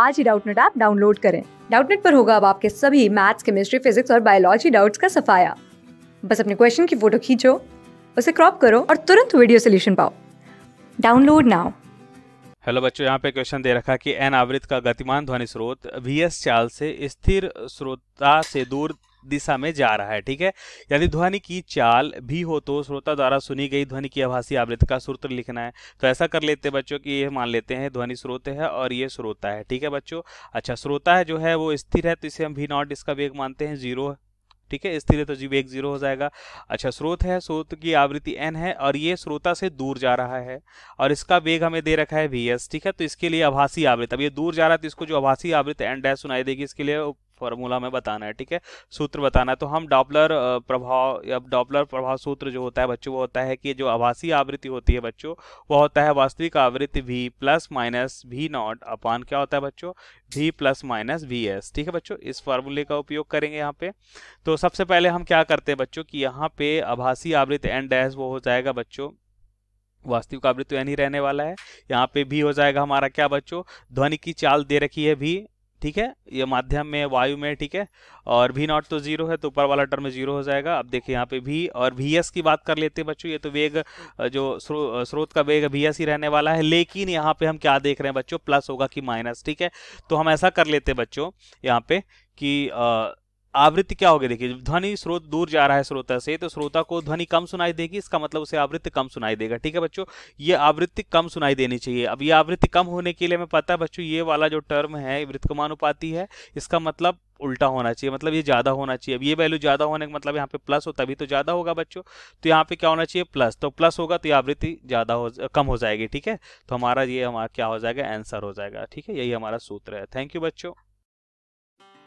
आज ही Doubtnut app download करें डाउटनेट पर होगा अब आपके सभी मैथ्स केमिस्ट्री फिजिक्स और बायोलॉजी डाउट्स का सफाया बस अपने क्वेश्चन की फोटो खींचो उसे क्रॉप करो और तुरंत वीडियो सोल्यूशन पाओ डाउनलोड नाउ हेलो बच्चों यहाँ पे क्वेश्चन दे रखा है कि एन आवृत का गतिमान ध्वनि स्रोत वी एस चाल से स्थिर स्रोता से दूर दिशा में जा रहा है ठीक है यदि ध्वनि की चाल भी हो तो श्रोता द्वारा सुनी गई ध्वनि की आभासी आवृत्ति का सूत्र लिखना है तो ऐसा कर लेते बच्चों की ये मान लेते हैं ध्वनि स्रोत है और ये श्रोता है ठीक है बच्चों अच्छा श्रोता है जो है वो स्थिर है तो इसे हम भी नॉट इसका वेग मानते हैं जीरो ठीक है स्थिर है तो जी वेग जीरो हो जाएगा अच्छा स्रोत है स्रोत की आवृत्ति एन है और ये स्रोता से दूर जा रहा है और इसका वेग हमें दे रखा है वी ठीक है तो इसके लिए आभासी आवृत्ति अब ये दूर जा रहा है तो इसको जो आभासी आवृत्ति एन डैश सुनाई देगी इसके लिए फॉर्मूला में बताना है ठीक है सूत्र बताना है तो हम डॉपलर प्रभाव या डॉपलर प्रभाव सूत्र जो होता है बच्चों वो होता है कि जो आभासी आवृत्ति होती है बच्चों वो होता है वास्तविक आवृत्ति v plus minus v naught upon क्या होता है बच्चों v plus minus v s ठीक है बच्चों इस फॉर्मूले का उपयोग करेंगे यहाँ पे तो सबसे पहले हम क्या करते हैं बच्चों की यहाँ पे आभासी आवृत्ति एन डैश वो हो जाएगा बच्चों वास्तविक आवृत्ति एन ही रहने वाला है यहाँ पे भी हो जाएगा हमारा क्या बच्चों ध्वनि की चाल दे रखी है भी ठीक है ये माध्यम में वायु में ठीक है और भी नॉट तो जीरो है तो ऊपर वाला टर्म जीरो हो जाएगा अब देखिए यहाँ पे भी और भी एस की बात कर लेते हैं बच्चों ये तो वेग जो स्रोत का वेग भी एस ही रहने वाला है लेकिन यहाँ पे हम क्या देख रहे हैं बच्चों प्लस होगा कि माइनस ठीक है तो हम ऐसा कर लेते हैं बच्चों यहाँ पे कि आ, आवृत्ति क्या होगी देखिए ध्वनि स्रोत दूर जा रहा है श्रोता से तो श्रोता को ध्वनि कम सुनाई देगी इसका मतलब उसे आवृत्ति कम सुनाई देगा ठीक है बच्चों ये आवृत्ति कम सुनाई देनी चाहिए अब ये आवृत्ति कम होने के लिए हमें पता है बच्चों ये वाला जो टर्म है वृत्तकमानुपाती है इसका मतलब उल्टा होना चाहिए मतलब ये ज़्यादा होना चाहिए अब ये वैल्यू ज़्यादा होने का मतलब यहाँ पे प्लस हो तभी तो ज़्यादा होगा बच्चों तो यहाँ पे क्या होना चाहिए प्लस तो प्लस होगा तो ये आवृत्ति ज़्यादा हो कम हो जाएगी ठीक है तो हमारा ये हमारा क्या हो जाएगा आंसर हो जाएगा ठीक है यही हमारा सूत्र है थैंक यू बच्चों